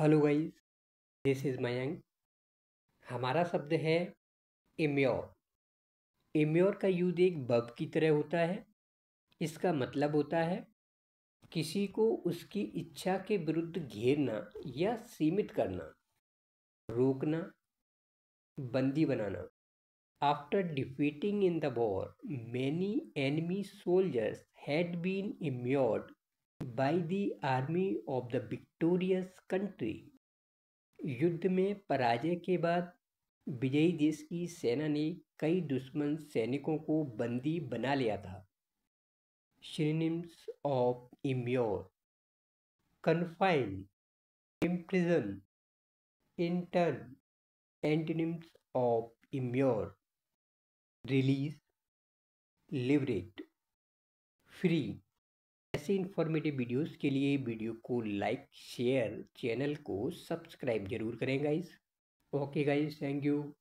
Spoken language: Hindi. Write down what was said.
हेलो गाइस दिस इज़ मयंग हमारा शब्द है इम्योर इम्योर का यूज एक बब की तरह होता है इसका मतलब होता है किसी को उसकी इच्छा के विरुद्ध घेरना या सीमित करना रोकना बंदी बनाना after defeating in the war many enemy soldiers had been immured by the army of the victorious country युद्ध में पराजय के बाद विजयी देश की सेना ने कई दुश्मन सैनिकों को बंदी बना लिया था synonyms of immure confine imprison intern antonyms of immure release liberate free ऐसे इन्फॉर्मेटिव वीडियोस के लिए वीडियो को लाइक शेयर चैनल को सब्सक्राइब जरूर करें guys okay guys thank you